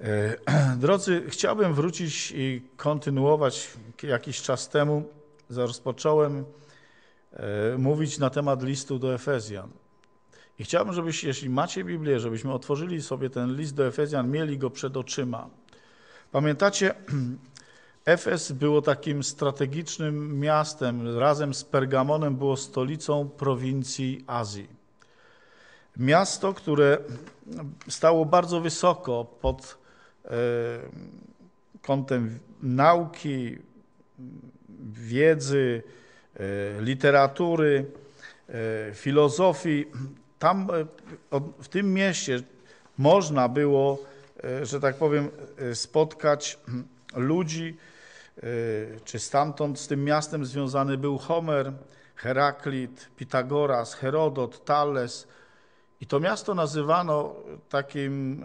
E, drodzy, chciałbym wrócić i kontynuować. Jakiś czas temu rozpocząłem e, mówić na temat listu do Efezjan. I chciałbym, żebyście, jeśli macie Biblię, żebyśmy otworzyli sobie ten list do Efezjan, mieli go przed oczyma. Pamiętacie, Efes było takim strategicznym miastem, razem z Pergamonem było stolicą prowincji Azji. Miasto, które stało bardzo wysoko pod E, kątem nauki, wiedzy, e, literatury, e, filozofii. Tam w tym mieście można było, że tak powiem, spotkać hmm, ludzi, czy stamtąd z tym miastem związany był Homer, Heraklit, Pitagoras, Herodot, Thales. I to miasto nazywano takim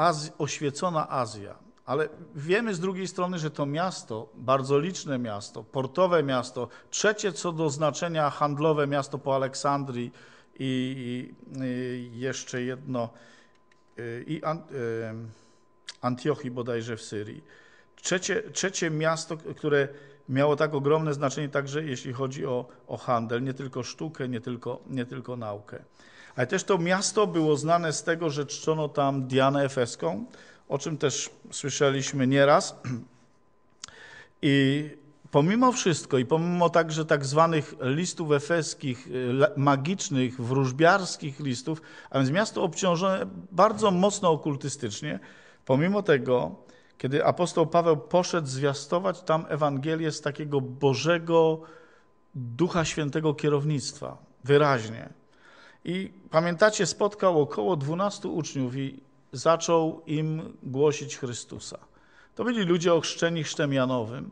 Az oświecona Azja. Ale wiemy z drugiej strony, że to miasto, bardzo liczne miasto, portowe miasto, trzecie co do znaczenia handlowe miasto po Aleksandrii i, i, i jeszcze jedno, y, i y, Antiochii bodajże w Syrii. Trzecie, trzecie miasto, które miało tak ogromne znaczenie także jeśli chodzi o, o handel, nie tylko sztukę, nie tylko, nie tylko naukę. Ale też to miasto było znane z tego, że czczono tam Dianę Efeską, o czym też słyszeliśmy nieraz. I pomimo wszystko i pomimo także tak zwanych listów efeskich, y, magicznych, wróżbiarskich listów, a więc miasto obciążone bardzo mocno okultystycznie, pomimo tego, kiedy apostoł Paweł poszedł zwiastować tam Ewangelię z takiego Bożego Ducha Świętego kierownictwa, wyraźnie. I pamiętacie, spotkał około 12 uczniów i zaczął im głosić Chrystusa. To byli ludzie ochrzczeni chrztem Janowym,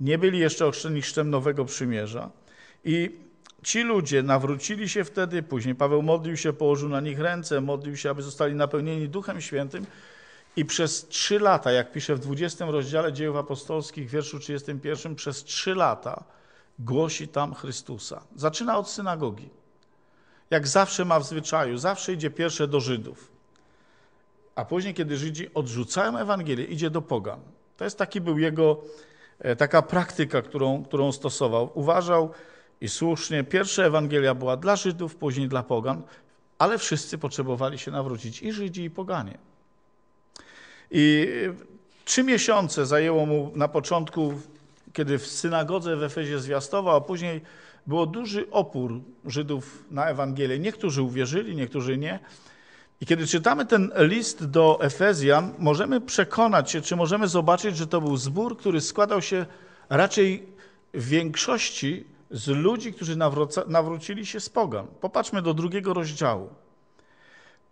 nie byli jeszcze ochrzczeni chrztem Nowego Przymierza. I ci ludzie nawrócili się wtedy, później Paweł modlił się, położył na nich ręce, modlił się, aby zostali napełnieni Duchem Świętym. I przez trzy lata, jak pisze w 20 rozdziale dziejów apostolskich, wierszu 31, przez trzy lata głosi tam Chrystusa. Zaczyna od synagogi jak zawsze ma w zwyczaju, zawsze idzie pierwsze do Żydów. A później, kiedy Żydzi odrzucają Ewangelię, idzie do pogan. To jest taki był jego, e, taka praktyka, którą, którą stosował. Uważał i słusznie, pierwsza Ewangelia była dla Żydów, później dla pogan, ale wszyscy potrzebowali się nawrócić, i Żydzi, i poganie. I e, trzy miesiące zajęło mu na początku, kiedy w synagodze w Efezie zwiastował, a później było duży opór Żydów na Ewangelię. Niektórzy uwierzyli, niektórzy nie. I kiedy czytamy ten list do Efezjan, możemy przekonać się, czy możemy zobaczyć, że to był zbór, który składał się raczej w większości z ludzi, którzy nawrócili się z pogan. Popatrzmy do drugiego rozdziału.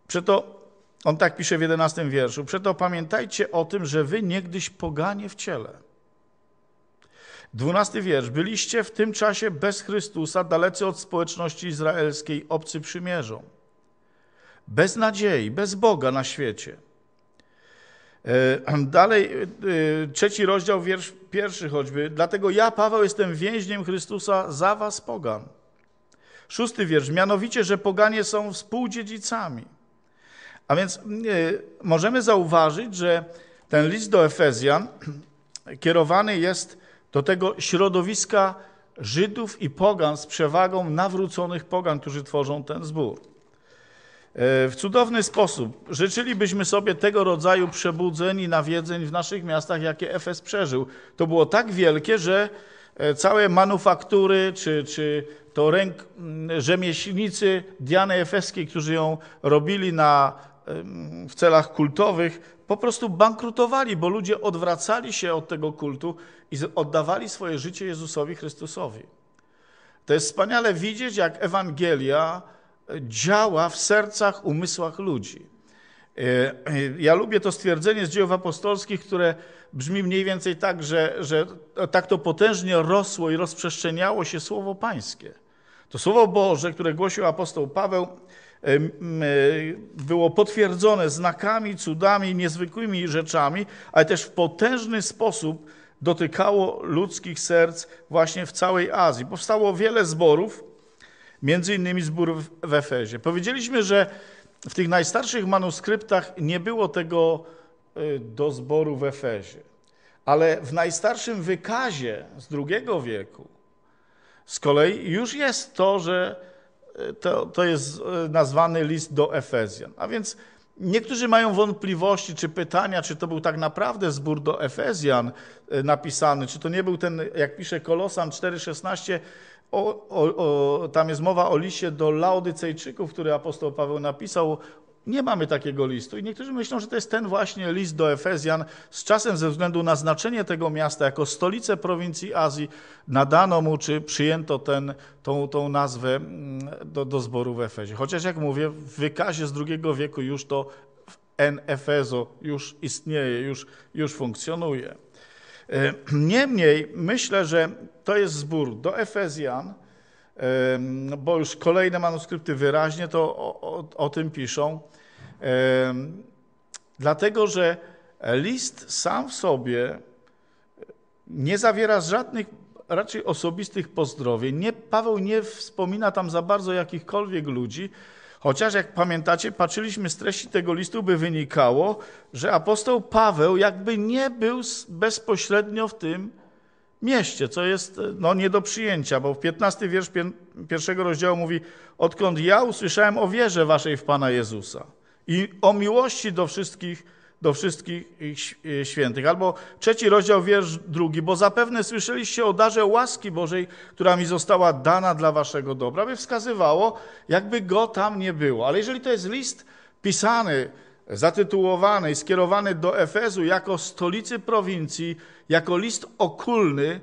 Przeto, on tak pisze w jedenastym wierszu, przeto pamiętajcie o tym, że wy niegdyś poganie w ciele Dwunasty wiersz. Byliście w tym czasie bez Chrystusa, dalecy od społeczności izraelskiej, obcy przymierzą. Bez nadziei, bez Boga na świecie. E, dalej, e, trzeci rozdział, wiersz pierwszy choćby. Dlatego ja, Paweł, jestem więźniem Chrystusa za was, pogan. Szósty wiersz, mianowicie, że poganie są współdziedzicami. A więc e, możemy zauważyć, że ten list do Efezjan kierowany jest do tego środowiska Żydów i pogan z przewagą nawróconych pogan, którzy tworzą ten zbór. E, w cudowny sposób życzylibyśmy sobie tego rodzaju przebudzeń i nawiedzeń w naszych miastach, jakie Efes przeżył. To było tak wielkie, że e, całe manufaktury czy, czy to ręk, mm, rzemieślnicy Diany Efeskiej, którzy ją robili na, w celach kultowych, po prostu bankrutowali, bo ludzie odwracali się od tego kultu i oddawali swoje życie Jezusowi Chrystusowi. To jest wspaniale widzieć, jak Ewangelia e, działa w sercach, umysłach ludzi. E, e, ja lubię to stwierdzenie z dziejów apostolskich, które brzmi mniej więcej tak, że, że tak to potężnie rosło i rozprzestrzeniało się Słowo Pańskie. To Słowo Boże, które głosił apostoł Paweł, było potwierdzone znakami, cudami, niezwykłymi rzeczami, ale też w potężny sposób dotykało ludzkich serc właśnie w całej Azji. Powstało wiele zborów, między innymi zbór w Efezie. Powiedzieliśmy, że w tych najstarszych manuskryptach nie było tego y, do zboru w Efezie, ale w najstarszym wykazie z II wieku z kolei już jest to, że y, to, to jest y, nazwany list do Efezjan. A więc Niektórzy mają wątpliwości czy pytania, czy to był tak naprawdę zbór do Efezjan e, napisany, czy to nie był ten, jak pisze Kolosan 4,16, o, o, o, tam jest mowa o liście do Laodycejczyków, który apostoł Paweł napisał nie mamy takiego listu i niektórzy myślą, że to jest ten właśnie list do Efezjan. Z czasem ze względu na znaczenie tego miasta jako stolice prowincji Azji nadano mu czy przyjęto ten, tą, tą nazwę mm, do, do zboru w Efezie. Chociaż jak mówię, w wykazie z II wieku już to en Efezo już istnieje, już, już funkcjonuje. E, niemniej myślę, że to jest zbór do Efezjan, e, bo już kolejne manuskrypty wyraźnie to o, o, o, tym piszą. Dlatego, że list sam w sobie nie zawiera żadnych raczej osobistych pozdrowień. Nie, Paweł nie wspomina tam za bardzo jakichkolwiek ludzi, chociaż jak pamiętacie, patrzyliśmy z treści tego listu, by wynikało, że apostoł Paweł jakby nie był bezpośrednio w tym mieście, co jest e, no, nie do przyjęcia, bo w 15 wiersz pierwszego rozdziału mówi, odkąd ja usłyszałem o wierze waszej w Pana Jezusa i o miłości do wszystkich, do wszystkich e, świętych. Albo trzeci rozdział, wiersz drugi, bo zapewne słyszeliście o darze łaski Bożej, która mi została dana dla waszego dobra, by wskazywało, jakby go tam nie było. Ale jeżeli to jest list pisany, zatytułowany, skierowany do Efezu jako stolicy prowincji, jako list okulny,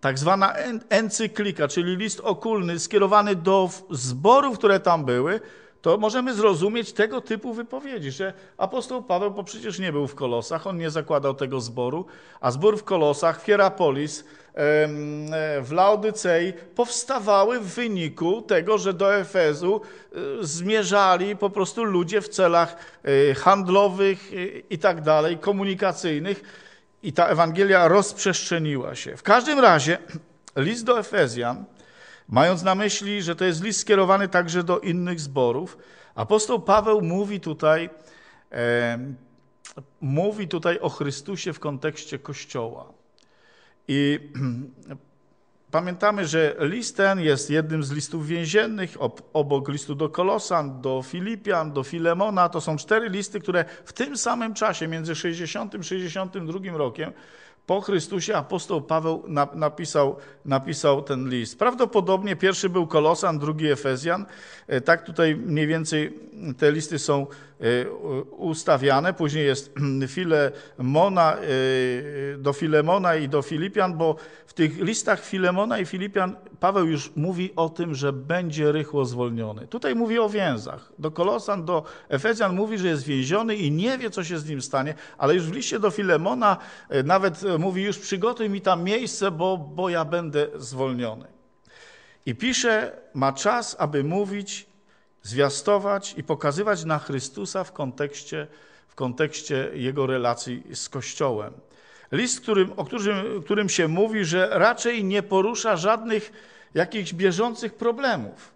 tak zwana encyklika, czyli list okulny skierowany do zborów, które tam były, to możemy zrozumieć tego typu wypowiedzi, że apostoł Paweł, bo przecież nie był w Kolosach, on nie zakładał tego zboru, a zbór w Kolosach, w Hierapolis, e, w Laodycei powstawały w wyniku tego, że do Efezu e, zmierzali po prostu ludzie w celach e, handlowych i tak dalej, komunikacyjnych i ta Ewangelia rozprzestrzeniła się. W każdym razie list do Efezjan Mając na myśli, że to jest list skierowany także do innych zborów, apostoł Paweł mówi tutaj, e, mówi tutaj o Chrystusie w kontekście Kościoła. I pamiętamy, że list ten jest jednym z listów więziennych, obok listu do Kolosan, do Filipian, do Filemona. To są cztery listy, które w tym samym czasie, między 60 a 62 rokiem, po Chrystusie apostoł Paweł napisał, napisał ten list. Prawdopodobnie pierwszy był Kolosan, drugi Efezjan. E, tak tutaj mniej więcej te listy są e, ustawiane. Później jest Filemona, e, do Filemona i do Filipian, bo w tych listach Filemona i Filipian Paweł już mówi o tym, że będzie rychło zwolniony. Tutaj mówi o więzach. Do Kolosan, do Efezjan mówi, że jest więziony i nie wie, co się z nim stanie, ale już w liście do Filemona nawet mówi już przygotuj mi tam miejsce, bo, bo ja będę zwolniony. I pisze, ma czas, aby mówić, zwiastować i pokazywać na Chrystusa w kontekście, w kontekście jego relacji z Kościołem. List, którym, o którym, którym się mówi, że raczej nie porusza żadnych jakichś bieżących problemów.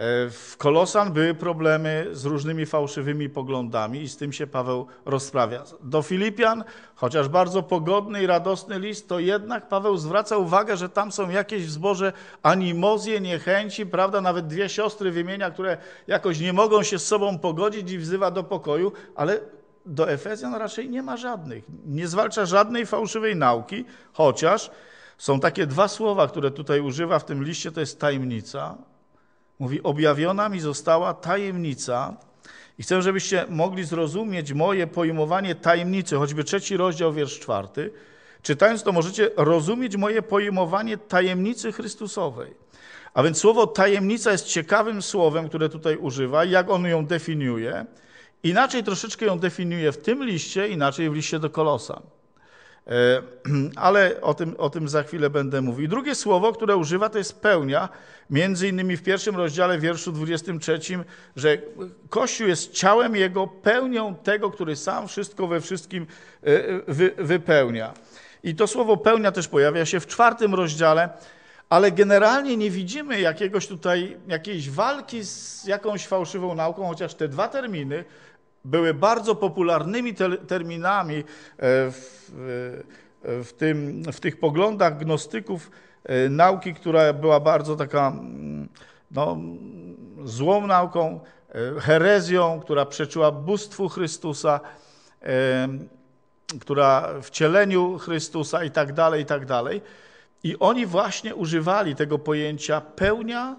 E, w Kolosan były problemy z różnymi fałszywymi poglądami i z tym się Paweł rozprawia. Do Filipian, chociaż bardzo pogodny i radosny list, to jednak Paweł zwraca uwagę, że tam są jakieś w zborze animozje, niechęci, prawda, nawet dwie siostry wymienia, które jakoś nie mogą się z sobą pogodzić i wzywa do pokoju, ale do Efezjan raczej nie ma żadnych. Nie zwalcza żadnej fałszywej nauki, chociaż są takie dwa słowa, które tutaj używa w tym liście, to jest tajemnica Mówi, objawiona mi została tajemnica i chcę, żebyście mogli zrozumieć moje pojmowanie tajemnicy, choćby trzeci rozdział, wiersz czwarty. Czytając to możecie rozumieć moje pojmowanie tajemnicy Chrystusowej. A więc słowo tajemnica jest ciekawym słowem, które tutaj używa, jak on ją definiuje. Inaczej troszeczkę ją definiuje w tym liście, inaczej w liście do Kolosa. E, ale o tym, o tym za chwilę będę mówił. Drugie słowo, które używa, to jest pełnia, między innymi w pierwszym rozdziale wierszu 23, że Kościół jest ciałem Jego, pełnią tego, który sam wszystko we wszystkim e, e, wypełnia. I to słowo pełnia też pojawia się w czwartym rozdziale, ale generalnie nie widzimy jakiegoś tutaj, jakiejś walki z jakąś fałszywą nauką, chociaż te dwa terminy, były bardzo popularnymi te, terminami e, w, e, w, tym, w tych poglądach gnostyków e, nauki, która była bardzo taka mm, no, złą nauką, herezją, która przeczyła bóstwu Chrystusa, która wcieleniu Chrystusa i tak dalej, i tak dalej. I oni właśnie używali tego pojęcia pełnia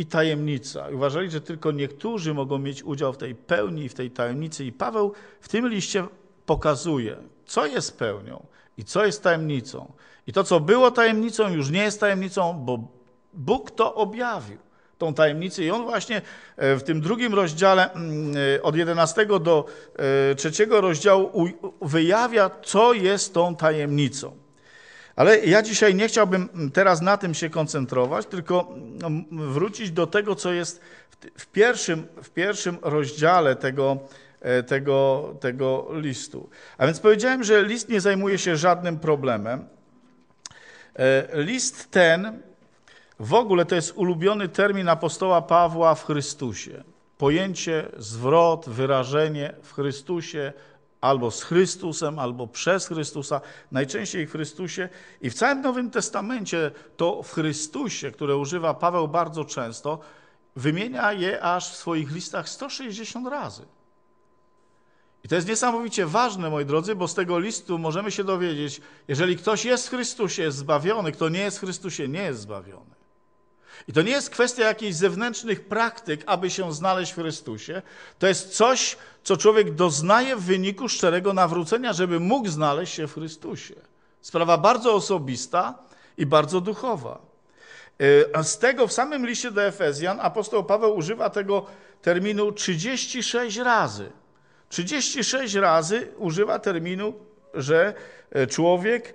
i tajemnica. Uważali, że tylko niektórzy mogą mieć udział w tej pełni, w tej tajemnicy. I Paweł w tym liście pokazuje, co jest pełnią i co jest tajemnicą. I to, co było tajemnicą, już nie jest tajemnicą, bo Bóg to objawił, tą tajemnicę. I on właśnie e, w tym drugim rozdziale, mm, e, od 11 do 3 e, rozdziału, wyjawia, co jest tą tajemnicą. Ale ja dzisiaj nie chciałbym teraz na tym się koncentrować, tylko no, wrócić do tego, co jest w pierwszym, w pierwszym rozdziale tego, e, tego, tego listu. A więc powiedziałem, że list nie zajmuje się żadnym problemem. E, list ten w ogóle to jest ulubiony termin apostoła Pawła w Chrystusie. Pojęcie, zwrot, wyrażenie w Chrystusie, albo z Chrystusem, albo przez Chrystusa, najczęściej w Chrystusie. I w całym Nowym Testamencie to w Chrystusie, które używa Paweł bardzo często, wymienia je aż w swoich listach 160 razy. I to jest niesamowicie ważne, moi drodzy, bo z tego listu możemy się dowiedzieć, jeżeli ktoś jest w Chrystusie, jest zbawiony, kto nie jest w Chrystusie, nie jest zbawiony. I to nie jest kwestia jakichś zewnętrznych praktyk, aby się znaleźć w Chrystusie. To jest coś, co człowiek doznaje w wyniku szczerego nawrócenia, żeby mógł znaleźć się w Chrystusie. Sprawa bardzo osobista i bardzo duchowa. Y, z tego w samym liście do Efezjan apostoł Paweł używa tego terminu 36 razy. 36 razy używa terminu, że y, człowiek,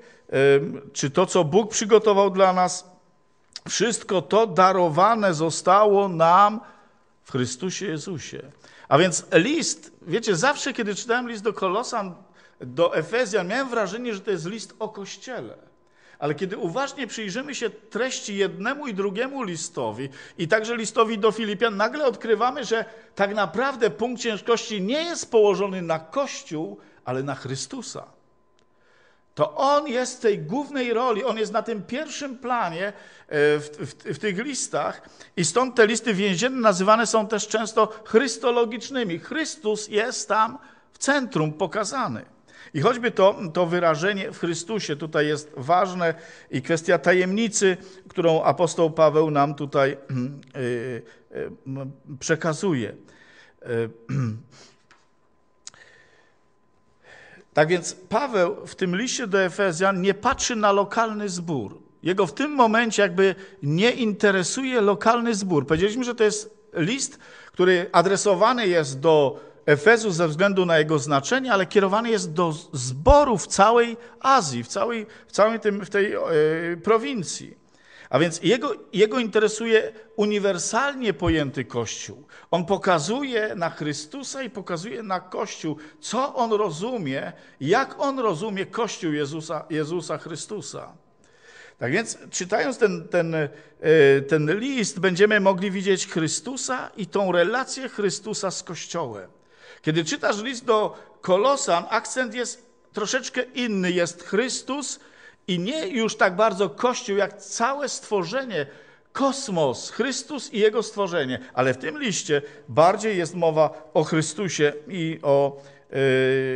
czy to, co Bóg przygotował dla nas, wszystko to darowane zostało nam w Chrystusie Jezusie. A więc list, wiecie, zawsze kiedy czytałem list do Kolosan, do Efezjan, miałem wrażenie, że to jest list o Kościele. Ale kiedy uważnie przyjrzymy się treści jednemu i drugiemu listowi, i także listowi do Filipian, nagle odkrywamy, że tak naprawdę punkt ciężkości nie jest położony na Kościół, ale na Chrystusa to on jest w tej głównej roli, on jest na tym pierwszym planie e, w, w, w, tych listach i stąd te listy więzienne nazywane są też często chrystologicznymi. Chrystus jest tam w centrum pokazany. I choćby to, to wyrażenie w Chrystusie tutaj jest ważne i kwestia tajemnicy, którą apostoł Paweł nam tutaj yy, yy, przekazuje. Yy, Tak więc Paweł w tym liście do Efezjan nie patrzy na lokalny zbór. Jego w tym momencie jakby nie interesuje lokalny zbór. Powiedzieliśmy, że to jest list, który adresowany jest do Efezu ze względu na jego znaczenie, ale kierowany jest do zboru w całej Azji, w, całej, w całej tym, w tej yy, prowincji. A więc jego, jego interesuje uniwersalnie pojęty Kościół. On pokazuje na Chrystusa i pokazuje na Kościół, co on rozumie, jak on rozumie Kościół Jezusa, Jezusa Chrystusa. Tak więc, czytając ten, ten, e, ten list, będziemy mogli widzieć Chrystusa i tą relację Chrystusa z Kościołem. Kiedy czytasz list do Kolosan, akcent jest troszeczkę inny. Jest Chrystus i nie już tak bardzo Kościół, jak całe stworzenie, kosmos, Chrystus i Jego stworzenie. Ale w tym liście bardziej jest mowa o Chrystusie i o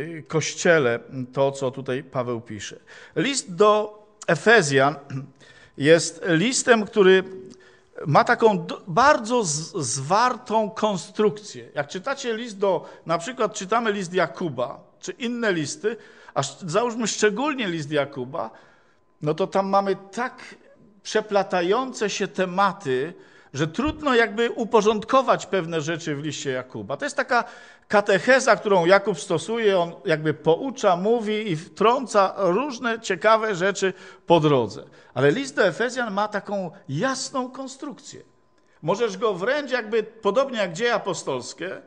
yy, Kościele, to co tutaj Paweł pisze. List do Efezjan jest listem, który ma taką bardzo zwartą konstrukcję. Jak czytacie list do, na przykład czytamy list Jakuba, czy inne listy, a załóżmy szczególnie list Jakuba, no to tam mamy tak przeplatające się tematy, że trudno jakby uporządkować pewne rzeczy w liście Jakuba. To jest taka katecheza, którą Jakub stosuje, on jakby poucza, mówi i wtrąca różne ciekawe rzeczy po drodze. Ale list do Efezjan ma taką jasną konstrukcję. Możesz go wręcz jakby, podobnie jak dzieje apostolskie,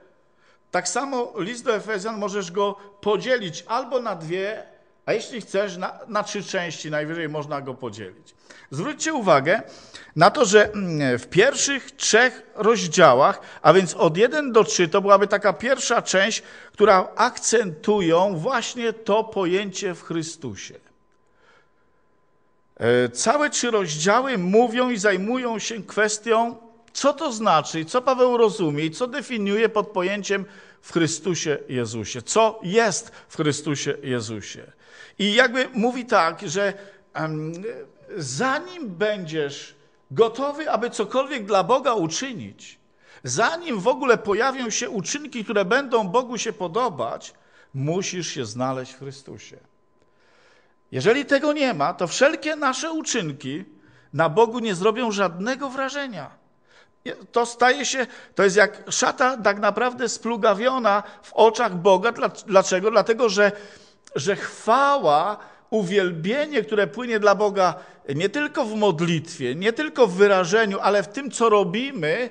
tak samo list do Efezjan możesz go podzielić albo na dwie, a jeśli chcesz, na, na trzy części najwyżej można go podzielić. Zwróćcie uwagę na to, że mm, w pierwszych trzech rozdziałach, a więc od 1 do 3, to byłaby taka pierwsza część, która akcentują właśnie to pojęcie w Chrystusie. E, całe trzy rozdziały mówią i zajmują się kwestią, co to znaczy, co Paweł rozumie i co definiuje pod pojęciem w Chrystusie Jezusie. Co jest w Chrystusie Jezusie? I jakby mówi tak, że um, zanim będziesz gotowy, aby cokolwiek dla Boga uczynić, zanim w ogóle pojawią się uczynki, które będą Bogu się podobać, musisz się znaleźć w Chrystusie. Jeżeli tego nie ma, to wszelkie nasze uczynki na Bogu nie zrobią żadnego wrażenia. To staje się, to jest jak szata tak naprawdę splugawiona w oczach Boga. Dlaczego? Dlatego, że że chwała, uwielbienie, które płynie dla Boga nie tylko w modlitwie, nie tylko w wyrażeniu, ale w tym, co robimy,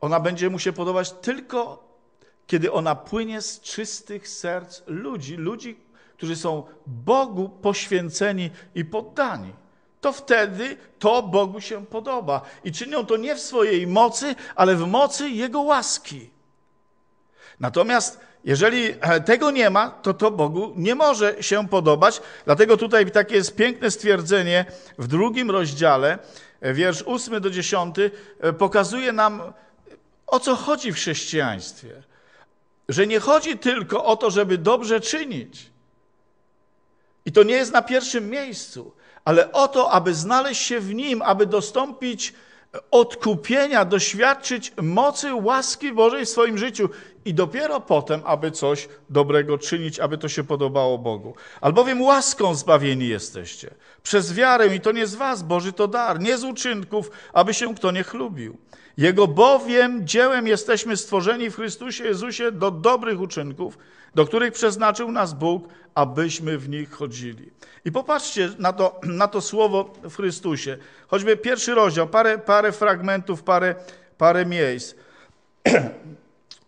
ona będzie mu się podobać tylko, kiedy ona płynie z czystych serc ludzi, ludzi, którzy są Bogu poświęceni i poddani. To wtedy to Bogu się podoba i czynią to nie w swojej mocy, ale w mocy Jego łaski. Natomiast jeżeli e, tego nie ma, to to Bogu nie może się podobać. Dlatego tutaj takie jest piękne stwierdzenie w drugim rozdziale, e, wiersz 8 do 10, e, pokazuje nam, o co chodzi w chrześcijaństwie. Że nie chodzi tylko o to, żeby dobrze czynić. I to nie jest na pierwszym miejscu, ale o to, aby znaleźć się w Nim, aby dostąpić odkupienia, doświadczyć mocy łaski Bożej w swoim życiu i dopiero potem, aby coś dobrego czynić, aby to się podobało Bogu. Albowiem łaską zbawieni jesteście. Przez wiarę i to nie z was, Boży to dar, nie z uczynków, aby się kto nie chlubił. Jego bowiem dziełem jesteśmy stworzeni w Chrystusie Jezusie do dobrych uczynków, do których przeznaczył nas Bóg, abyśmy w nich chodzili. I popatrzcie na to, na to słowo w Chrystusie. Choćby pierwszy rozdział, parę, parę fragmentów, parę, parę miejsc.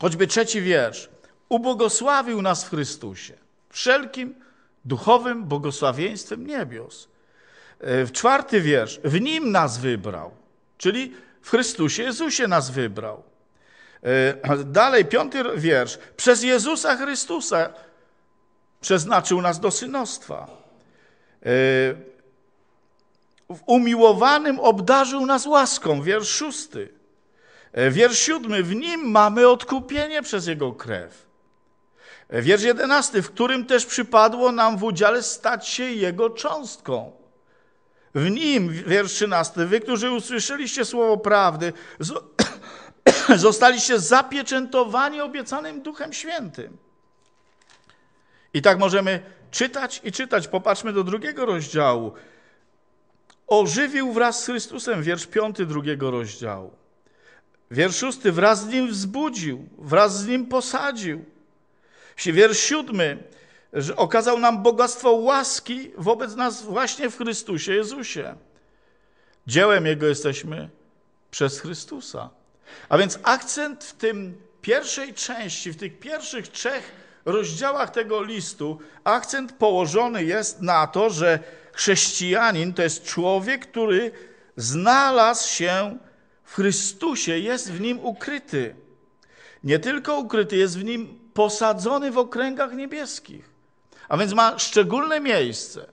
Choćby trzeci wiersz. Ubogosławił nas w Chrystusie wszelkim duchowym błogosławieństwem niebios. E, w czwarty wiersz. W Nim nas wybrał, czyli w Chrystusie Jezusie nas wybrał. E, dalej, piąty wiersz. Przez Jezusa Chrystusa przeznaczył nas do synostwa. E, w umiłowanym obdarzył nas łaską, wiersz szósty. E, wiersz siódmy, w nim mamy odkupienie przez jego krew. E, wiersz jedenasty, w którym też przypadło nam w udziale stać się jego cząstką. W nim, wiersz trzynasty, wy, którzy usłyszeliście słowo prawdy, zostaliście zapieczętowani obiecanym Duchem Świętym i tak możemy czytać i czytać. Popatrzmy do drugiego rozdziału. Ożywił wraz z Chrystusem, wiersz piąty drugiego rozdziału. Wiersz szósty, wraz z Nim wzbudził, wraz z Nim posadził. Wiersz siódmy, że okazał nam bogactwo łaski wobec nas właśnie w Chrystusie Jezusie. Dziełem Jego jesteśmy przez Chrystusa. A więc akcent w tym pierwszej części, w tych pierwszych trzech rozdziałach tego listu akcent położony jest na to, że chrześcijanin to jest człowiek, który znalazł się w Chrystusie, jest w nim ukryty. Nie tylko ukryty, jest w nim posadzony w okręgach niebieskich, a więc ma szczególne miejsce.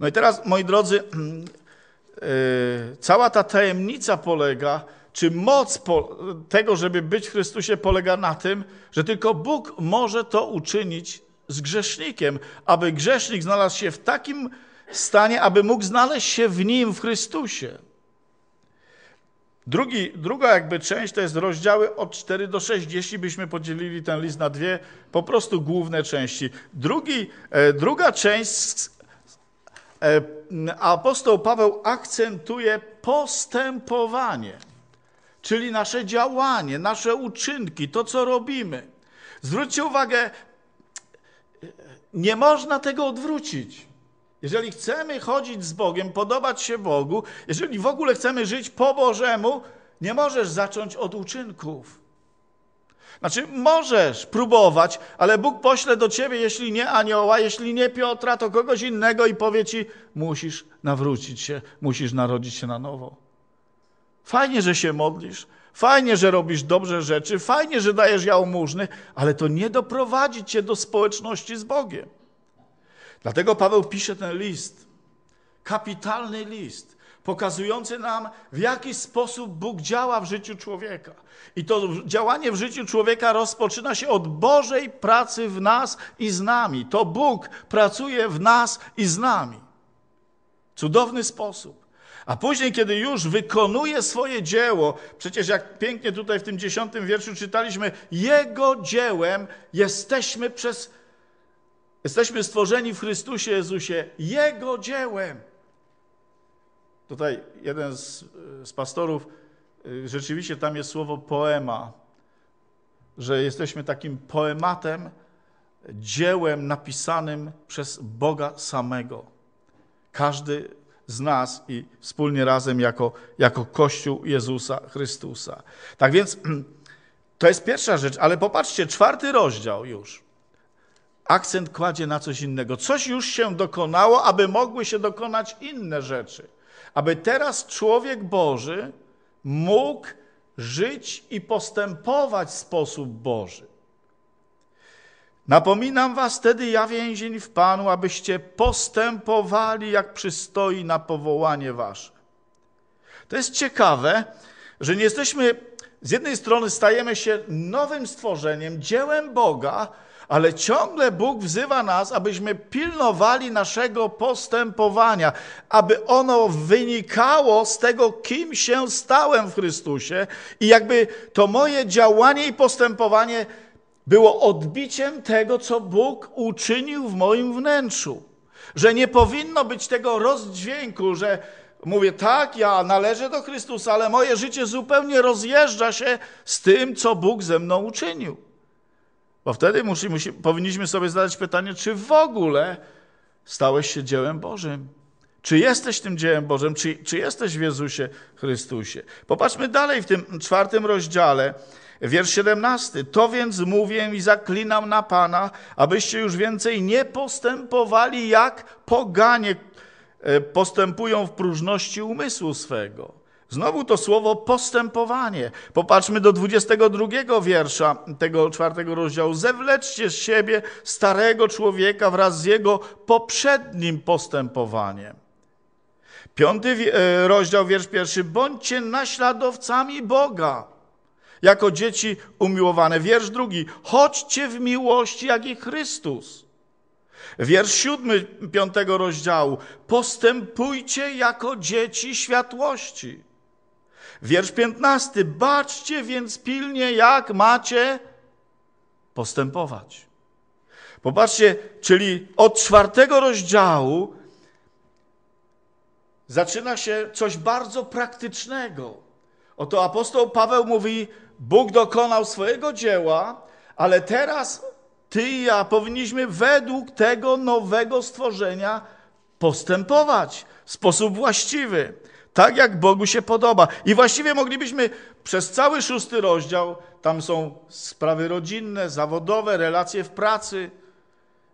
No i teraz, moi drodzy, yy, cała ta tajemnica polega czy moc po, tego, żeby być w Chrystusie, polega na tym, że tylko Bóg może to uczynić z grzesznikiem, aby grzesznik znalazł się w takim stanie, aby mógł znaleźć się w nim, w Chrystusie. Drugi, druga jakby część to jest rozdziały od 4 do 6, jeśli byśmy podzielili ten list na dwie po prostu główne części. Drugi, e, druga część e, apostoł Paweł akcentuje postępowanie czyli nasze działanie, nasze uczynki, to co robimy. Zwróćcie uwagę, nie można tego odwrócić. Jeżeli chcemy chodzić z Bogiem, podobać się Bogu, jeżeli w ogóle chcemy żyć po Bożemu, nie możesz zacząć od uczynków. Znaczy, możesz próbować, ale Bóg pośle do ciebie, jeśli nie anioła, jeśli nie Piotra, to kogoś innego i powie ci: musisz nawrócić się, musisz narodzić się na nowo. Fajnie, że się modlisz, fajnie, że robisz dobre rzeczy, fajnie, że dajesz jałmużny, ale to nie doprowadzi cię do społeczności z Bogiem. Dlatego Paweł pisze ten list, kapitalny list, pokazujący nam, w jaki sposób Bóg działa w życiu człowieka. I to działanie w życiu człowieka rozpoczyna się od Bożej pracy w nas i z nami. To Bóg pracuje w nas i z nami. Cudowny sposób. A później, kiedy już wykonuje swoje dzieło, przecież jak pięknie tutaj w tym dziesiątym wierszu czytaliśmy, Jego dziełem jesteśmy przez. Jesteśmy stworzeni w Chrystusie Jezusie Jego dziełem. Tutaj jeden z, z pastorów, y, rzeczywiście tam jest słowo poema, że jesteśmy takim poematem, dziełem napisanym przez Boga samego. Każdy z nas i wspólnie razem jako, jako Kościół Jezusa Chrystusa. Tak więc to jest pierwsza rzecz, ale popatrzcie, czwarty rozdział już. Akcent kładzie na coś innego. Coś już się dokonało, aby mogły się dokonać inne rzeczy. Aby teraz człowiek Boży mógł żyć i postępować w sposób Boży. Napominam was tedy, ja więzień w Panu, abyście postępowali, jak przystoi na powołanie wasze. To jest ciekawe, że nie jesteśmy, z jednej strony stajemy się nowym stworzeniem, dziełem Boga, ale ciągle Bóg wzywa nas, abyśmy pilnowali naszego postępowania, aby ono wynikało z tego, kim się stałem w Chrystusie i jakby to moje działanie i postępowanie było odbiciem tego, co Bóg uczynił w moim wnętrzu. Że nie powinno być tego rozdźwięku, że mówię tak, ja należę do Chrystusa, ale moje życie zupełnie rozjeżdża się z tym, co Bóg ze mną uczynił. Bo wtedy musi, musi, powinniśmy sobie zadać pytanie, czy w ogóle stałeś się dziełem Bożym? Czy jesteś tym dziełem Bożym? Czy, czy jesteś w Jezusie Chrystusie? Popatrzmy dalej w tym czwartym rozdziale. Wiersz 17. To więc mówię i zaklinam na Pana, abyście już więcej nie postępowali jak poganie e, postępują w próżności umysłu swego. Znowu to słowo postępowanie. Popatrzmy do 22 wiersza tego czwartego rozdziału. Zewleczcie z siebie starego człowieka wraz z jego poprzednim postępowaniem. Piąty e, rozdział, wiersz pierwszy. Bądźcie naśladowcami Boga jako dzieci umiłowane. Wiersz drugi. Chodźcie w miłości, jak i Chrystus. Wiersz siódmy piątego rozdziału. Postępujcie jako dzieci światłości. Wiersz piętnasty. Baczcie więc pilnie, jak macie postępować. Popatrzcie, czyli od czwartego rozdziału zaczyna się coś bardzo praktycznego. Oto apostoł Paweł mówi: Bóg dokonał swojego dzieła, ale teraz ty i ja powinniśmy według tego nowego stworzenia postępować w sposób właściwy, tak jak Bogu się podoba. I właściwie moglibyśmy przez cały szósty rozdział, tam są sprawy rodzinne, zawodowe, relacje w pracy,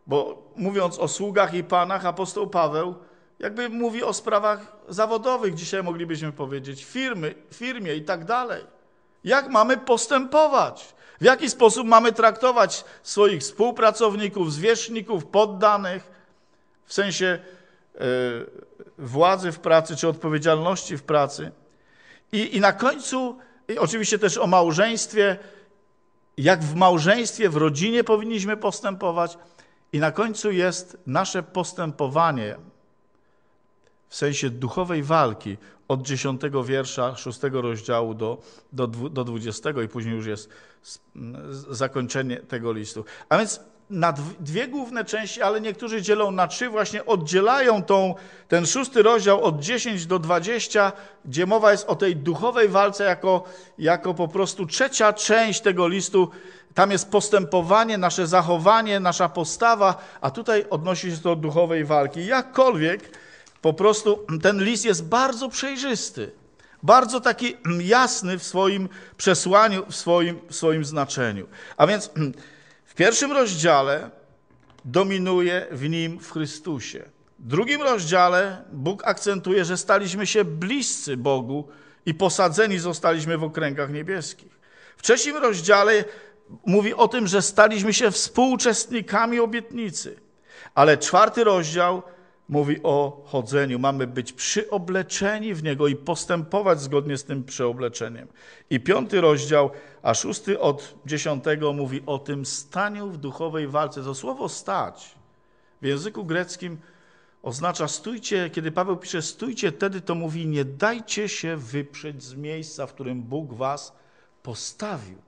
bo mówiąc o sługach i panach, apostoł Paweł jakby mówi o sprawach zawodowych, dzisiaj moglibyśmy powiedzieć, firmy, firmie i tak dalej jak mamy postępować, w jaki sposób mamy traktować swoich współpracowników, zwierzchników, poddanych, w sensie e, władzy w pracy czy odpowiedzialności w pracy. I, i na końcu, i oczywiście też o małżeństwie, jak w małżeństwie, w rodzinie powinniśmy postępować. I na końcu jest nasze postępowanie w sensie duchowej walki od 10 wiersza 6 rozdziału do, do, do 20 i później już jest zakończenie tego listu. A więc na dwie główne części, ale niektórzy dzielą na trzy, właśnie oddzielają tą, ten szósty rozdział od 10 do 20, gdzie mowa jest o tej duchowej walce jako, jako po prostu trzecia część tego listu. Tam jest postępowanie, nasze zachowanie, nasza postawa, a tutaj odnosi się to do duchowej walki. Jakkolwiek po prostu ten list jest bardzo przejrzysty, bardzo taki jasny w swoim przesłaniu, w swoim, w swoim znaczeniu. A więc w pierwszym rozdziale dominuje w nim w Chrystusie. W drugim rozdziale Bóg akcentuje, że staliśmy się bliscy Bogu i posadzeni zostaliśmy w okręgach niebieskich. W trzecim rozdziale mówi o tym, że staliśmy się współczesnikami obietnicy. Ale czwarty rozdział mówi o chodzeniu. Mamy być przyobleczeni w Niego i postępować zgodnie z tym przeobleczeniem. I piąty rozdział, a szósty od dziesiątego mówi o tym staniu w duchowej walce. To słowo stać w języku greckim oznacza stójcie, kiedy Paweł pisze stójcie wtedy, to mówi nie dajcie się wyprzeć z miejsca, w którym Bóg was postawił.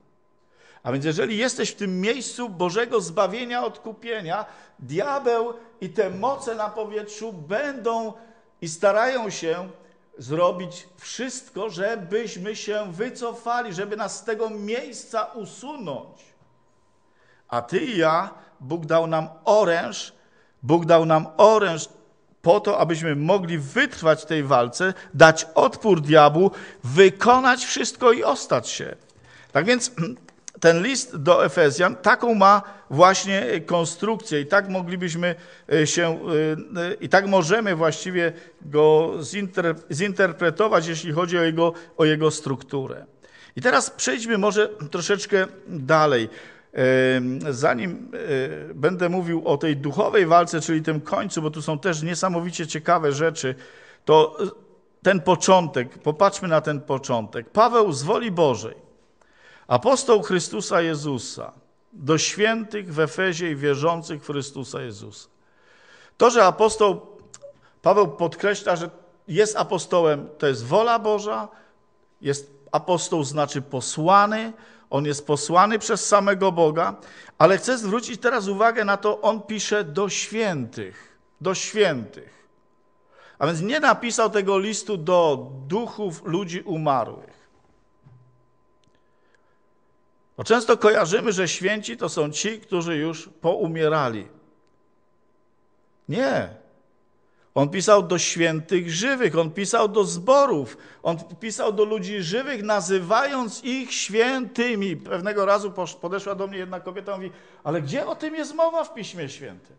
A więc jeżeli jesteś w tym miejscu Bożego zbawienia, odkupienia, diabeł i te moce na powietrzu będą i starają się zrobić wszystko, żebyśmy się wycofali, żeby nas z tego miejsca usunąć. A ty i ja, Bóg dał nam oręż, Bóg dał nam oręż po to, abyśmy mogli wytrwać tej walce, dać odpór diabłu, wykonać wszystko i ostać się. Tak więc ten list do Efezjan taką ma właśnie konstrukcję i tak moglibyśmy e, się, e, e, i tak możemy właściwie go zinter, zinterpretować, jeśli chodzi o jego, o jego strukturę. I teraz przejdźmy może troszeczkę dalej. Zanim będę mówił o tej duchowej walce, czyli tym końcu, bo tu są też niesamowicie ciekawe rzeczy, to ten początek, popatrzmy na ten początek. Paweł z woli Bożej Apostoł Chrystusa Jezusa do świętych w Efezie i wierzących w Chrystusa Jezusa. To, że apostoł Paweł podkreśla, że jest apostołem, to jest wola Boża, jest apostoł znaczy posłany, on jest posłany przez samego Boga, ale chcę zwrócić teraz uwagę na to, on pisze do świętych, do świętych. A więc nie napisał tego listu do duchów ludzi umarłych. Bo no często kojarzymy, że święci to są ci, którzy już poumierali. Nie. On pisał do świętych żywych, on pisał do zborów, on pisał do ludzi żywych, nazywając ich świętymi. Pewnego razu podeszła do mnie jedna kobieta i mówi: Ale gdzie o tym jest mowa w Piśmie Świętym?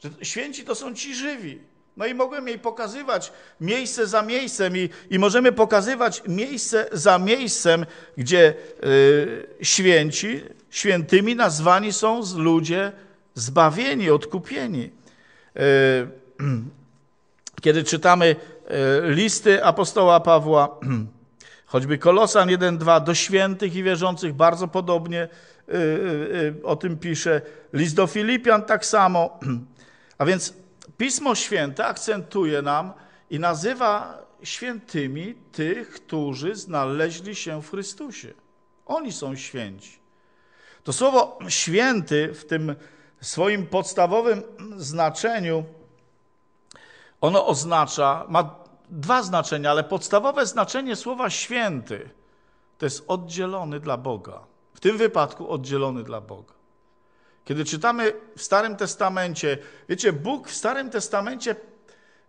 Że święci to są ci żywi. No i mogłem jej pokazywać miejsce za miejscem, i, i możemy pokazywać miejsce za miejscem, gdzie yy, święci, świętymi nazwani są ludzie zbawieni, odkupieni. Yy, kiedy czytamy y, listy apostoła Pawła, choćby Kolosan 1:2 do świętych i wierzących bardzo podobnie y, y, o tym pisze. List do Filipian tak samo. A więc Pismo Święte akcentuje nam i nazywa świętymi tych, którzy znaleźli się w Chrystusie. Oni są święci. To słowo święty w tym swoim podstawowym znaczeniu, ono oznacza, ma dwa znaczenia, ale podstawowe znaczenie słowa święty to jest oddzielony dla Boga. W tym wypadku oddzielony dla Boga. Kiedy czytamy w Starym Testamencie, wiecie, Bóg w Starym Testamencie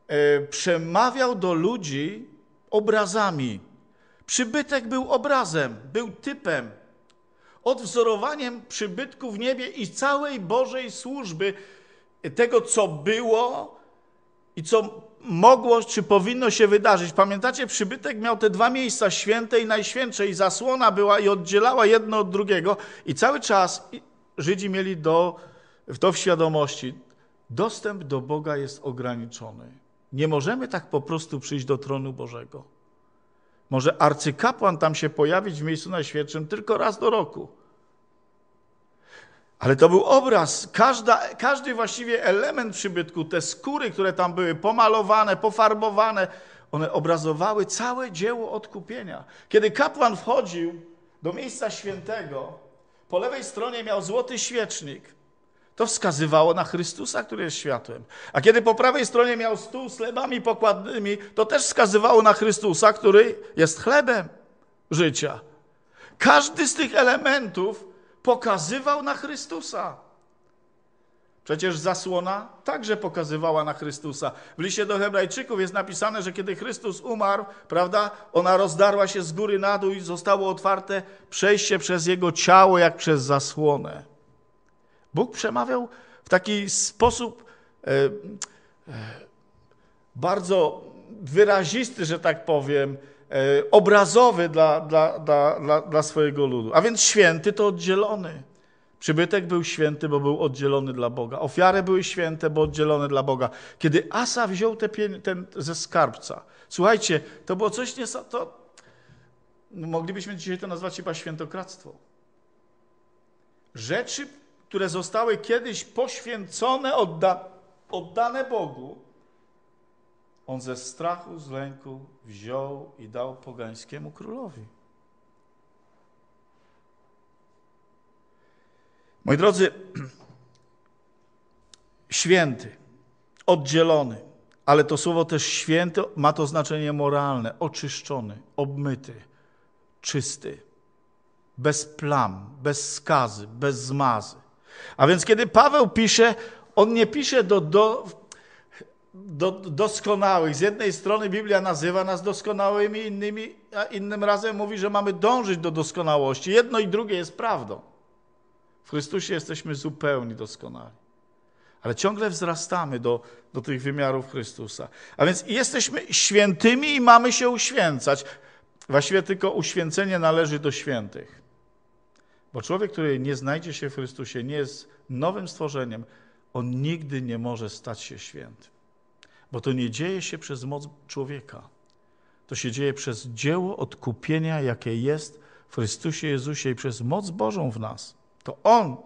e, przemawiał do ludzi obrazami. Przybytek był obrazem, był typem, odwzorowaniem przybytku w niebie i całej Bożej służby, e, tego co było i co mogło czy powinno się wydarzyć. Pamiętacie, przybytek miał te dwa miejsca, święte i najświętsze, i zasłona była i oddzielała jedno od drugiego, i cały czas Żydzi mieli do, to w świadomości. Dostęp do Boga jest ograniczony. Nie możemy tak po prostu przyjść do tronu Bożego. Może arcykapłan tam się pojawić w miejscu najświętszym tylko raz do roku. Ale to był obraz. Każda, każdy właściwie element przybytku, te skóry, które tam były pomalowane, pofarbowane, one obrazowały całe dzieło odkupienia. Kiedy kapłan wchodził do miejsca świętego, po lewej stronie miał złoty świecznik. To wskazywało na Chrystusa, który jest światłem. A kiedy po prawej stronie miał stół z chlebami pokładnymi, to też wskazywało na Chrystusa, który jest chlebem życia. Każdy z tych elementów pokazywał na Chrystusa. Przecież zasłona także pokazywała na Chrystusa. W liście do Hebrajczyków jest napisane, że kiedy Chrystus umarł, prawda, ona rozdarła się z góry na dół i zostało otwarte przejście przez jego ciało, jak przez zasłonę. Bóg przemawiał w taki sposób e, e, bardzo wyrazisty, że tak powiem, e, obrazowy dla, dla, dla, dla, dla swojego ludu. A więc święty to oddzielony. Przybytek był święty, bo był oddzielony dla Boga. Ofiary były święte, bo oddzielone dla Boga. Kiedy Asa wziął te ten ze skarbca, słuchajcie, to było coś nie... To, moglibyśmy dzisiaj to nazwać chyba świętokradztwo. Rzeczy, które zostały kiedyś poświęcone, odda, oddane Bogu, on ze strachu, z lęku wziął i dał pogańskiemu królowi. Moi drodzy, święty, oddzielony, ale to słowo też święty ma to znaczenie moralne, oczyszczony, obmyty, czysty, bez plam, bez skazy, bez zmazy. A więc kiedy Paweł pisze, on nie pisze do, do, do, doskonałych. Z jednej strony Biblia nazywa nas doskonałymi, innymi, a innym razem mówi, że mamy dążyć do doskonałości. Jedno i drugie jest prawdą. W Chrystusie jesteśmy zupełni doskonali. Ale ciągle wzrastamy do, do tych wymiarów Chrystusa. A więc jesteśmy świętymi i mamy się uświęcać. Właściwie tylko uświęcenie należy do świętych. Bo człowiek, który nie znajdzie się w Chrystusie, nie jest nowym stworzeniem, on nigdy nie może stać się świętym. Bo to nie dzieje się przez moc człowieka. To się dzieje przez dzieło odkupienia, jakie jest w Chrystusie Jezusie i przez moc Bożą w nas. To On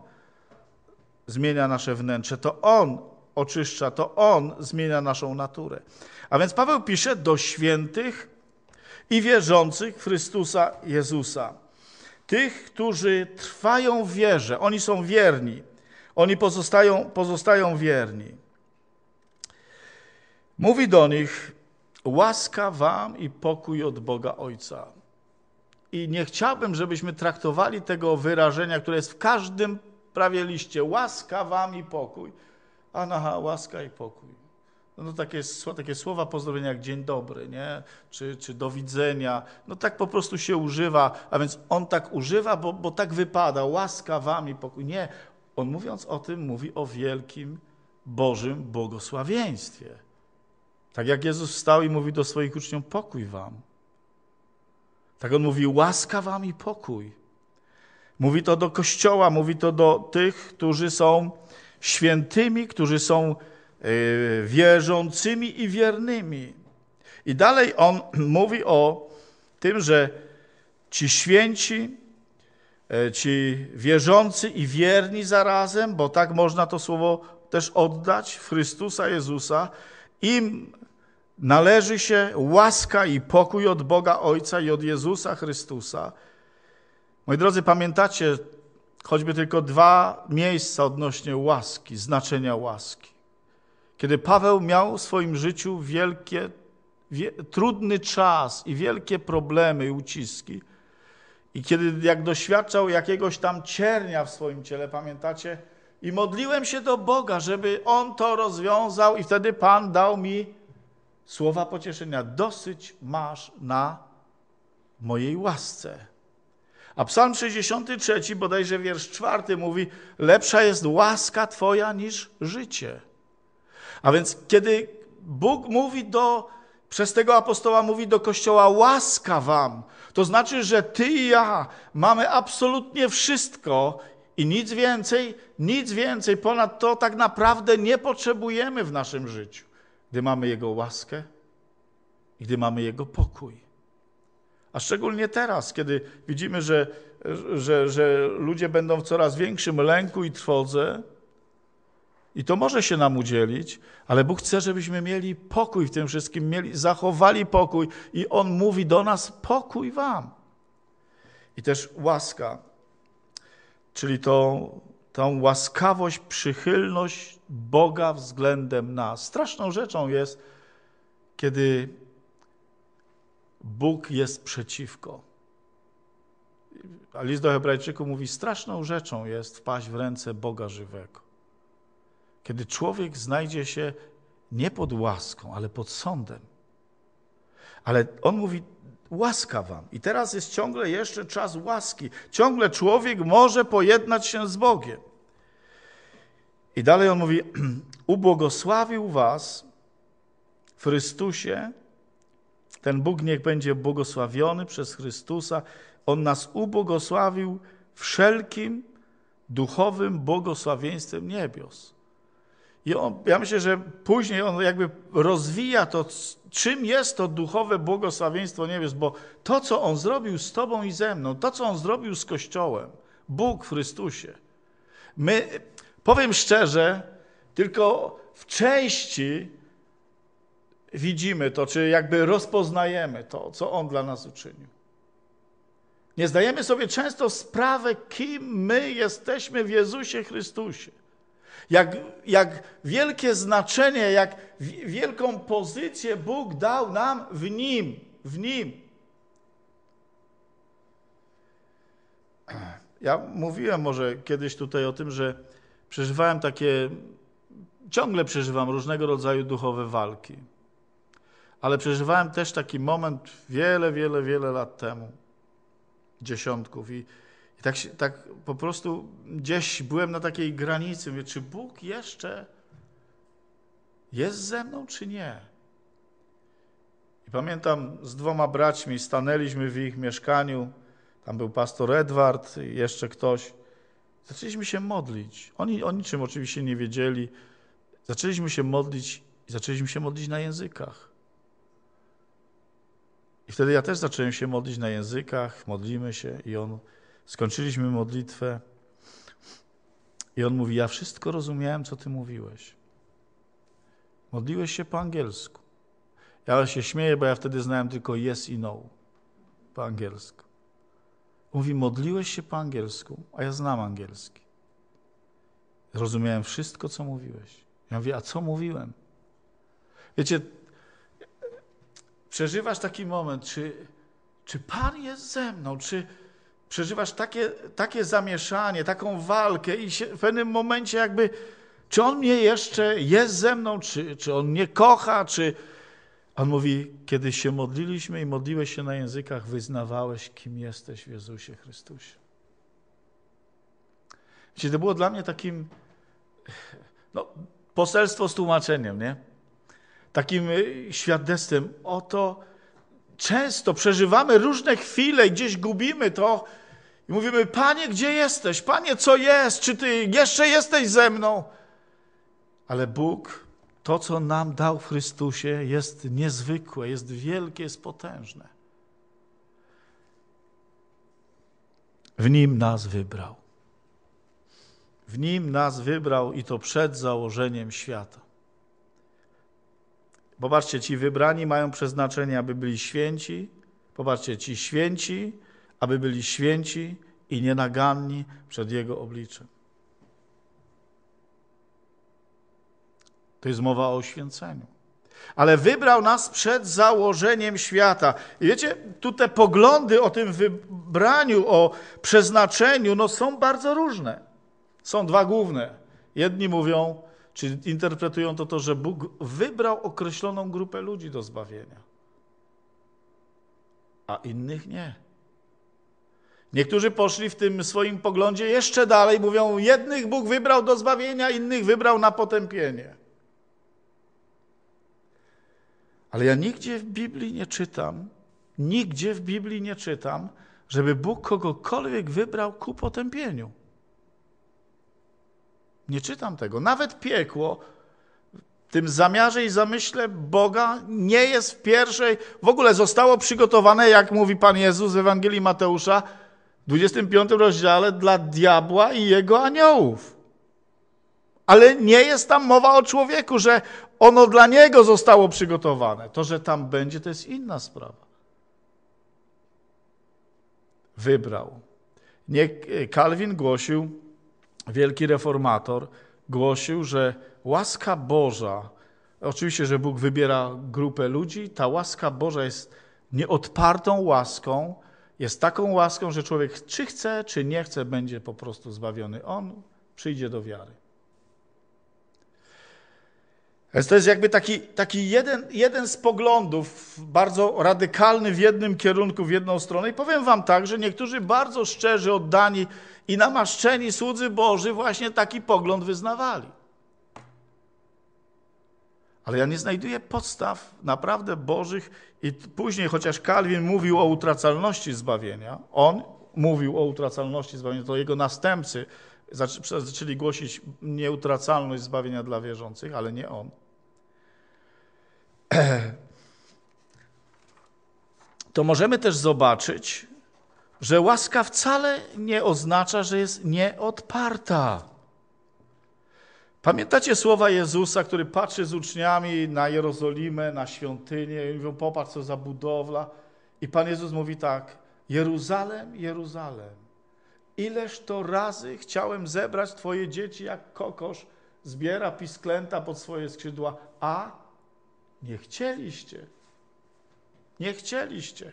zmienia nasze wnętrze, to On oczyszcza, to On zmienia naszą naturę. A więc Paweł pisze do świętych i wierzących w Chrystusa Jezusa. Tych, którzy trwają w wierze, oni są wierni, oni pozostają, pozostają wierni. Mówi do nich: Łaska Wam i pokój od Boga Ojca i nie chciałbym, żebyśmy traktowali tego wyrażenia, które jest w każdym prawie liście: łaska wam i pokój. Anaha, łaska i pokój. No, no takie, takie słowa pozdrowienia jak dzień dobry, nie? Czy, czy do widzenia. No tak po prostu się używa, a więc on tak używa, bo, bo tak wypada. Łaska wam i pokój. Nie, on mówiąc o tym mówi o wielkim Bożym błogosławieństwie. Tak jak Jezus stał i mówi do swoich uczniów: pokój wam. Tak on mówi: łaska wam i pokój. Mówi to do kościoła, mówi to do tych, którzy są świętymi, którzy są e, wierzącymi i wiernymi. I dalej on mówi o tym, że ci święci, e, ci wierzący i wierni zarazem, bo tak można to słowo też oddać w Chrystusa Jezusa, im należy się łaska i pokój od Boga Ojca i od Jezusa Chrystusa. Moi drodzy, pamiętacie choćby tylko dwa miejsca odnośnie łaski, znaczenia łaski. Kiedy Paweł miał w swoim życiu wielkie, wie, trudny czas i wielkie problemy i uciski, i kiedy jak doświadczał jakiegoś tam ciernia w swoim ciele, pamiętacie? I modliłem się do Boga, żeby On to rozwiązał, i wtedy Pan dał mi słowa pocieszenia: Dosyć masz na mojej łasce. A Psalm 63, bodajże wiersz czwarty, mówi: Lepsza jest łaska Twoja niż życie. A więc, kiedy Bóg mówi do, przez tego apostoła mówi do Kościoła: Łaska Wam, to znaczy, że Ty i ja mamy absolutnie wszystko i nic więcej, nic więcej ponad to tak naprawdę nie potrzebujemy w naszym życiu gdy mamy Jego łaskę i gdy mamy Jego pokój. A szczególnie teraz, kiedy widzimy, że, że, że ludzie będą w coraz większym lęku i trwodze, i to może się nam udzielić, ale Bóg chce, żebyśmy mieli pokój w tym wszystkim, mieli, zachowali pokój i On mówi do nas: pokój Wam. I też łaska, czyli to tą łaskawość, przychylność Boga względem nas. Straszną rzeczą jest, kiedy Bóg jest przeciwko. A list do Hebrajczyków mówi: Straszną rzeczą jest wpaść w ręce Boga żywego. Kiedy człowiek znajdzie się nie pod łaską, ale pod sądem. Ale on mówi: Łaska wam. I teraz jest ciągle jeszcze czas łaski. Ciągle człowiek może pojednać się z Bogiem. I dalej on mówi: Ubłogosławił was w Chrystusie. Ten Bóg niech będzie błogosławiony przez Chrystusa. On nas ubłogosławił wszelkim duchowym błogosławieństwem niebios. I on, ja myślę, że później on jakby rozwija to, czym jest to duchowe błogosławieństwo niebios, bo to, co on zrobił z tobą i ze mną, to, co on zrobił z Kościołem, Bóg w Chrystusie. My Powiem szczerze, tylko w części widzimy to, czy jakby rozpoznajemy to, co On dla nas uczynił. Nie zdajemy sobie często sprawy, kim my jesteśmy w Jezusie Chrystusie. Jak, jak wielkie znaczenie, jak wielką pozycję Bóg dał nam w Nim, w Nim. Ja mówiłem może kiedyś tutaj o tym, że przeżywałem takie, ciągle przeżywam różnego rodzaju duchowe walki. Ale przeżywałem też taki moment wiele, wiele, wiele lat temu, dziesiątków. I, i tak, tak po prostu gdzieś byłem na takiej granicy. Mówię, czy Bóg jeszcze jest ze mną, czy nie? I pamiętam z dwoma braćmi stanęliśmy w ich mieszkaniu. Tam był pastor Edward i jeszcze ktoś. Zaczęliśmy się modlić. Oni o niczym oczywiście nie wiedzieli. Zaczęliśmy się modlić i zaczęliśmy się modlić na językach. I wtedy ja też zacząłem się modlić na językach, modlimy się i on, skończyliśmy modlitwę i on mówi, ja wszystko rozumiałem, co ty mówiłeś. Modliłeś się po angielsku. Ja się śmieję, bo ja wtedy znałem tylko yes i no po angielsku. Mówi, modliłeś się po angielsku, a ja znam angielski. Rozumiałem wszystko, co mówiłeś. Ja mówię, a co mówiłem? Wiecie, przeżywasz taki moment, czy, czy Pan jest ze mną, czy przeżywasz takie, takie zamieszanie, taką walkę i się, w pewnym momencie jakby, czy On mnie jeszcze jest ze mną, czy, czy On mnie kocha, czy, Pan mówi, kiedy się modliliśmy i modliłeś się na językach, wyznawałeś, kim jesteś w Jezusie Chrystusie. Wiecie, to było dla mnie takim no, poselstwo z tłumaczeniem, nie? Takim y, świadectwem. Oto często przeżywamy różne chwile, gdzieś gubimy to i mówimy, Panie, gdzie jesteś? Panie, co jest? Czy Ty jeszcze jesteś ze mną? Ale Bóg to, co nam dał w Chrystusie, jest niezwykłe, jest wielkie, jest potężne. W Nim nas wybrał. W Nim nas wybrał i to przed założeniem świata. Popatrzcie, ci wybrani mają przeznaczenie, aby byli święci. Popatrzcie, ci święci, aby byli święci i nienaganni przed Jego obliczem. To jest mowa o oświęceniu. Ale wybrał nas przed założeniem świata. I wiecie, tu te poglądy o tym wybraniu, o przeznaczeniu, no są bardzo różne. Są dwa główne. Jedni mówią, czy interpretują to to, że Bóg wybrał określoną grupę ludzi do zbawienia, a innych nie. Niektórzy poszli w tym swoim poglądzie jeszcze dalej, mówią: jednych Bóg wybrał do zbawienia, innych wybrał na potępienie. Ale ja nigdzie w Biblii nie czytam, nigdzie w Biblii nie czytam, żeby Bóg kogokolwiek wybrał ku potępieniu. Nie czytam tego. Nawet piekło w tym zamiarze i zamyśle Boga nie jest w pierwszej, w ogóle zostało przygotowane, jak mówi Pan Jezus w Ewangelii Mateusza, w 25 rozdziale dla diabła i jego aniołów ale nie jest tam mowa o człowieku, że ono dla niego zostało przygotowane. To, że tam będzie, to jest inna sprawa. Wybrał. Nie, Calvin głosił, wielki reformator, głosił, że łaska Boża, oczywiście, że Bóg wybiera grupę ludzi, ta łaska Boża jest nieodpartą łaską, jest taką łaską, że człowiek czy chce, czy nie chce, będzie po prostu zbawiony. On przyjdzie do wiary. Więc to jest jakby taki, taki jeden, jeden z poglądów, bardzo radykalny w jednym kierunku, w jedną stronę. I powiem wam tak, że niektórzy bardzo szczerzy, oddani i namaszczeni słudzy Boży właśnie taki pogląd wyznawali. Ale ja nie znajduję podstaw naprawdę bożych i później, chociaż Kalwin mówił o utracalności zbawienia, on mówił o utracalności zbawienia, to jego następcy zaczęli głosić nieutracalność zbawienia dla wierzących, ale nie on to możemy też zobaczyć, że łaska wcale nie oznacza, że jest nieodparta. Pamiętacie słowa Jezusa, który patrzy z uczniami na Jerozolimę, na świątynię i mówią, popatrz co za budowla. I Pan Jezus mówi tak, Jeruzalem, Jeruzalem, ileż to razy chciałem zebrać Twoje dzieci jak kokosz zbiera pisklęta pod swoje skrzydła, a nie chcieliście. Nie chcieliście.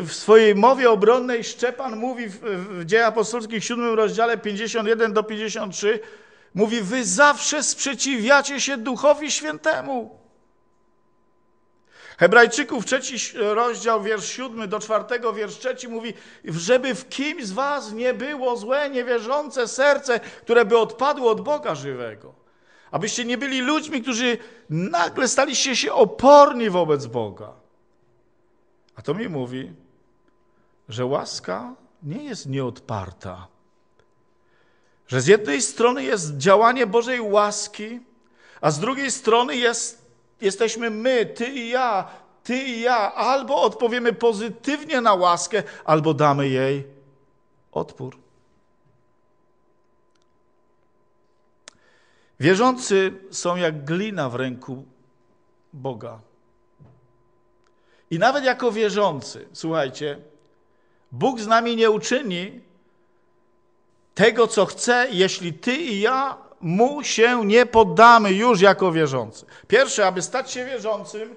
W swojej mowie obronnej Szczepan mówi w, w Dzieje Apostolskich 7 rozdziale 51 do 53 mówi wy zawsze sprzeciwiacie się Duchowi Świętemu. Hebrajczyków trzeci rozdział, wiersz siódmy do czwartego, wiersz trzeci mówi, żeby w kimś z was nie było złe, niewierzące serce, które by odpadło od Boga żywego. Abyście nie byli ludźmi, którzy nagle staliście się oporni wobec Boga. A to mi mówi, że łaska nie jest nieodparta. Że z jednej strony jest działanie Bożej łaski, a z drugiej strony jest, jesteśmy my, ty i ja, ty i ja. Albo odpowiemy pozytywnie na łaskę, albo damy jej odpór. Wierzący są jak glina w ręku Boga. I nawet jako wierzący, słuchajcie, Bóg z nami nie uczyni tego, co chce, jeśli ty i ja mu się nie poddamy już jako wierzący. Pierwsze, aby stać się wierzącym,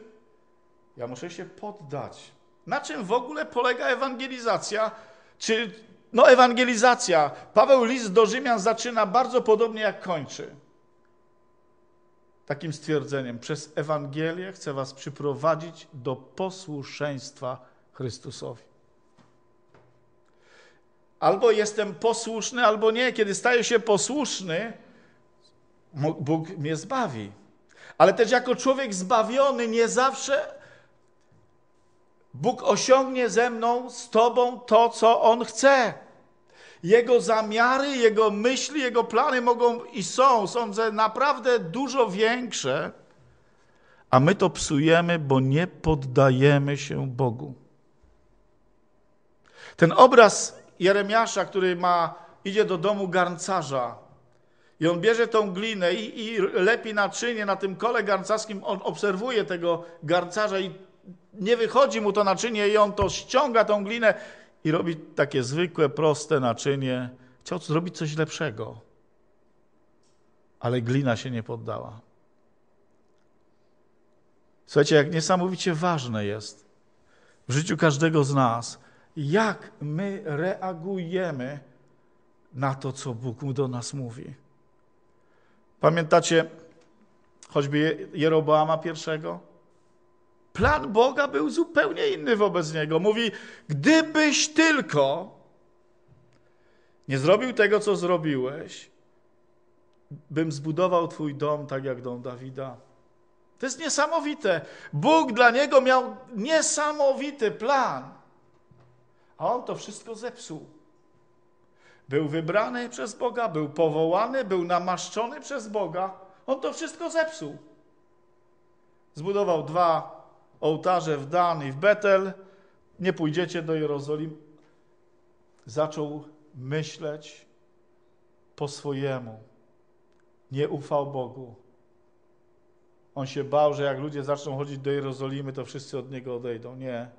ja muszę się poddać. Na czym w ogóle polega ewangelizacja? Czy, no, ewangelizacja. Paweł list do Rzymian zaczyna bardzo podobnie jak kończy takim stwierdzeniem: Przez Ewangelię chcę Was przyprowadzić do posłuszeństwa Chrystusowi. Albo jestem posłuszny, albo nie. Kiedy staję się posłuszny, Bóg mnie zbawi. Ale też jako człowiek zbawiony nie zawsze Bóg osiągnie ze mną, z Tobą to, co On chce. Jego zamiary, jego myśli, jego plany mogą i są, sądzę, naprawdę dużo większe, a my to psujemy, bo nie poddajemy się Bogu. Ten obraz Jeremiasza, który ma, idzie do domu garncarza, i on bierze tą glinę i, i lepi naczynie na tym kole garncarskim. On obserwuje tego garncarza i nie wychodzi mu to naczynie i on to ściąga tą glinę i robi takie zwykłe, proste naczynie. Chciał zrobić coś lepszego, ale glina się nie poddała. Słuchajcie, jak niesamowicie ważne jest w życiu każdego z nas, jak my reagujemy na to, co Bóg do nas mówi. Pamiętacie choćby Jeroboama pierwszego? plan Boga był zupełnie inny wobec niego. Mówi, gdybyś tylko nie zrobił tego, co zrobiłeś, bym zbudował twój dom tak jak dom Dawida. To jest niesamowite. Bóg dla niego miał niesamowity plan, a on to wszystko zepsuł. Był wybrany przez Boga, był powołany, był namaszczony przez Boga. On to wszystko zepsuł. Zbudował dwa ołtarze w Dan i w Betel, nie pójdziecie do Jerozolim. Zaczął myśleć po swojemu. Nie ufał Bogu. On się bał, że jak ludzie zaczną chodzić do Jerozolimy, to wszyscy od niego odejdą. Nie.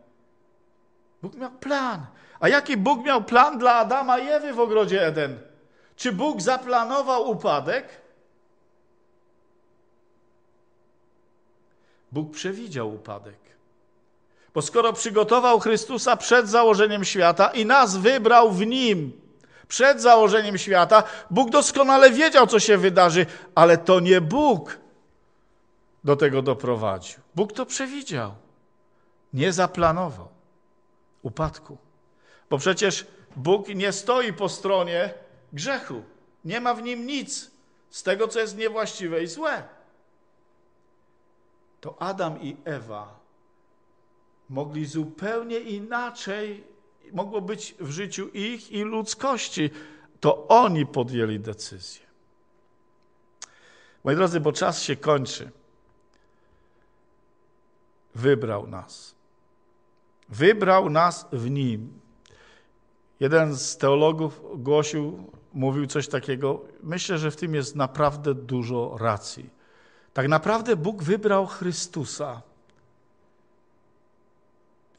Bóg miał plan. A jaki Bóg miał plan dla Adama i Ewy w ogrodzie Eden? Czy Bóg zaplanował upadek? Bóg przewidział upadek. Bo skoro przygotował Chrystusa przed założeniem świata i nas wybrał w nim, przed założeniem świata, Bóg doskonale wiedział, co się wydarzy, ale to nie Bóg do tego doprowadził. Bóg to przewidział, nie zaplanował upadku. Bo przecież Bóg nie stoi po stronie grzechu, nie ma w nim nic z tego, co jest niewłaściwe i złe to Adam i Ewa mogli zupełnie inaczej, mogło być w życiu ich i ludzkości. To oni podjęli decyzję. Moi drodzy, bo czas się kończy. Wybrał nas. Wybrał nas w nim. Jeden z teologów głosił, mówił coś takiego. Myślę, że w tym jest naprawdę dużo racji. Tak naprawdę Bóg wybrał Chrystusa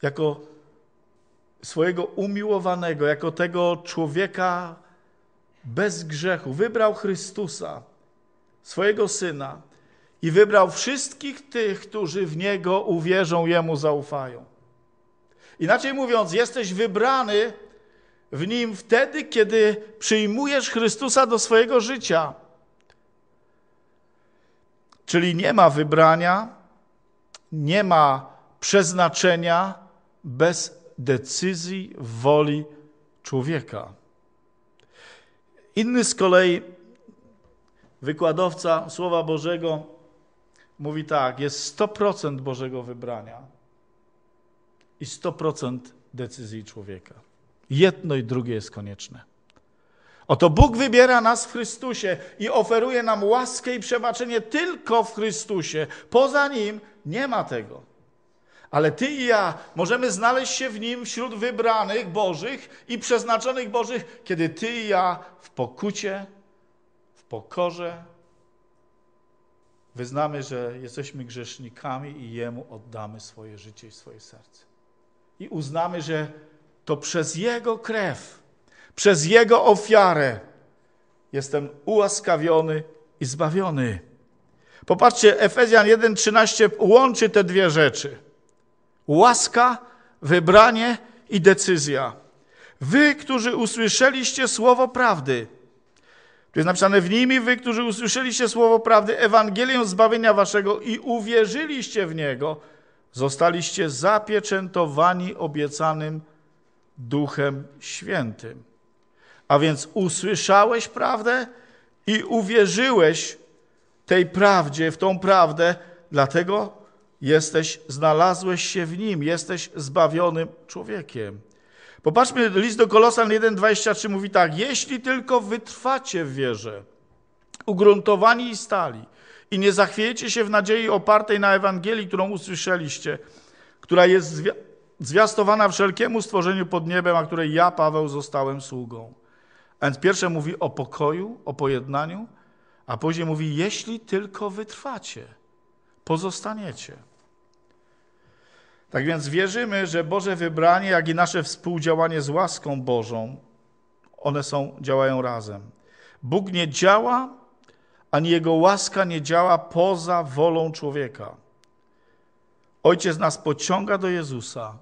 jako swojego umiłowanego, jako tego człowieka bez grzechu. Wybrał Chrystusa, swojego syna i wybrał wszystkich tych, którzy w niego uwierzą, jemu zaufają. Inaczej mówiąc, jesteś wybrany w nim wtedy, kiedy przyjmujesz Chrystusa do swojego życia Czyli nie ma wybrania, nie ma przeznaczenia bez decyzji, woli człowieka. Inny z kolei wykładowca Słowa Bożego mówi tak: jest 100% Bożego wybrania i 100% decyzji człowieka. Jedno i drugie jest konieczne. Oto Bóg wybiera nas w Chrystusie i oferuje nam łaskę i przebaczenie tylko w Chrystusie. Poza Nim nie ma tego. Ale ty i ja możemy znaleźć się w Nim wśród wybranych Bożych i przeznaczonych Bożych, kiedy ty i ja w pokucie, w pokorze wyznamy, że jesteśmy grzesznikami i Jemu oddamy swoje życie i swoje serce. I uznamy, że to przez Jego krew przez Jego ofiarę jestem ułaskawiony i zbawiony. Popatrzcie, Efezjan 1:13 łączy te dwie rzeczy: łaska, wybranie i decyzja. Wy, którzy usłyszeliście słowo prawdy, tu jest napisane w nimi, wy, którzy usłyszeliście słowo prawdy, Ewangelię zbawienia waszego i uwierzyliście w niego, zostaliście zapieczętowani obiecanym Duchem Świętym. A więc usłyszałeś prawdę i uwierzyłeś tej prawdzie, w tą prawdę, dlatego jesteś, znalazłeś się w nim, jesteś zbawionym człowiekiem. Popatrzmy, list do Kolosan 1,23 mówi tak, jeśli tylko wytrwacie w wierze, ugruntowani i stali, i nie zachwiejecie się w nadziei opartej na Ewangelii, którą usłyszeliście, która jest zwiastowana wszelkiemu stworzeniu pod niebem, a której ja, Paweł, zostałem sługą. A więc pierwsze mówi o pokoju, o pojednaniu, a później mówi, jeśli tylko wytrwacie, pozostaniecie. Tak więc wierzymy, że Boże wybranie, jak i nasze współdziałanie z łaską Bożą, one są, działają razem. Bóg nie działa, ani Jego łaska nie działa poza wolą człowieka. Ojciec nas pociąga do Jezusa,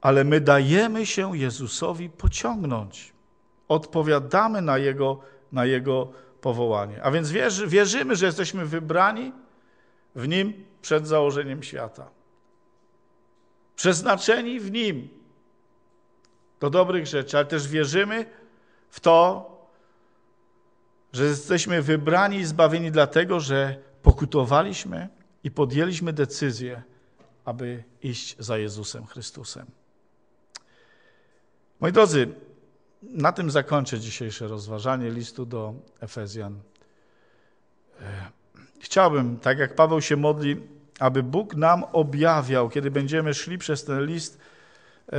ale my dajemy się Jezusowi pociągnąć odpowiadamy na Jego, na jego powołanie. A więc wierzy, wierzymy, że jesteśmy wybrani w Nim przed założeniem świata. Przeznaczeni w Nim do dobrych rzeczy, ale też wierzymy w to, że jesteśmy wybrani i zbawieni dlatego, że pokutowaliśmy i podjęliśmy decyzję, aby iść za Jezusem Chrystusem. Moi drodzy, na tym zakończę dzisiejsze rozważanie listu do Efezjan. E, chciałbym, tak jak Paweł się modli, aby Bóg nam objawiał, kiedy będziemy szli przez ten list, e,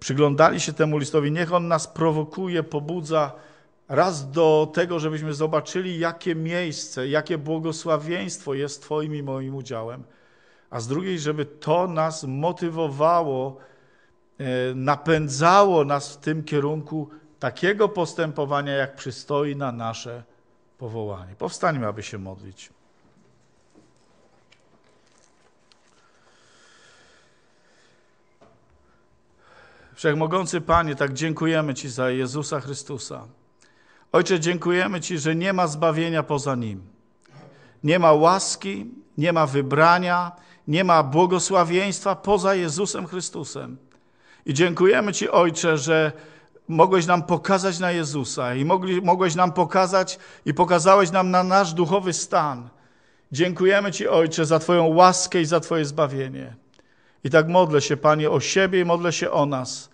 przyglądali się temu listowi, niech on nas prowokuje, pobudza raz do tego, żebyśmy zobaczyli, jakie miejsce, jakie błogosławieństwo jest Twoim i moim udziałem, a z drugiej, żeby to nas motywowało, E, napędzało nas w tym kierunku takiego postępowania, jak przystoi na nasze powołanie. Powstańmy, aby się modlić. Wszechmogący Panie, tak dziękujemy Ci za Jezusa Chrystusa. Ojcze, dziękujemy Ci, że nie ma zbawienia poza Nim. Nie ma łaski, nie ma wybrania, nie ma błogosławieństwa poza Jezusem Chrystusem. I dziękujemy Ci, Ojcze, że mogłeś nam pokazać na Jezusa i mogli, mogłeś nam pokazać i pokazałeś nam na nasz duchowy stan. Dziękujemy Ci, Ojcze, za Twoją łaskę i za Twoje zbawienie. I tak modlę się, Panie, o siebie i modlę się o nas,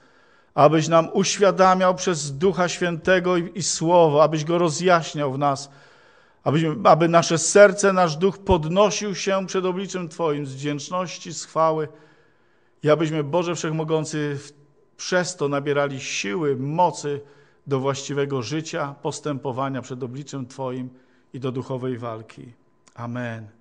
abyś nam uświadamiał przez Ducha Świętego i, i Słowo, abyś go rozjaśniał w nas, aby, aby nasze serce, nasz duch podnosił się przed obliczem Twoim z wdzięczności, z chwały i abyśmy, Boże Wszechmogący, przez to nabierali siły, mocy do właściwego życia, postępowania przed obliczem Twoim i do duchowej walki. Amen.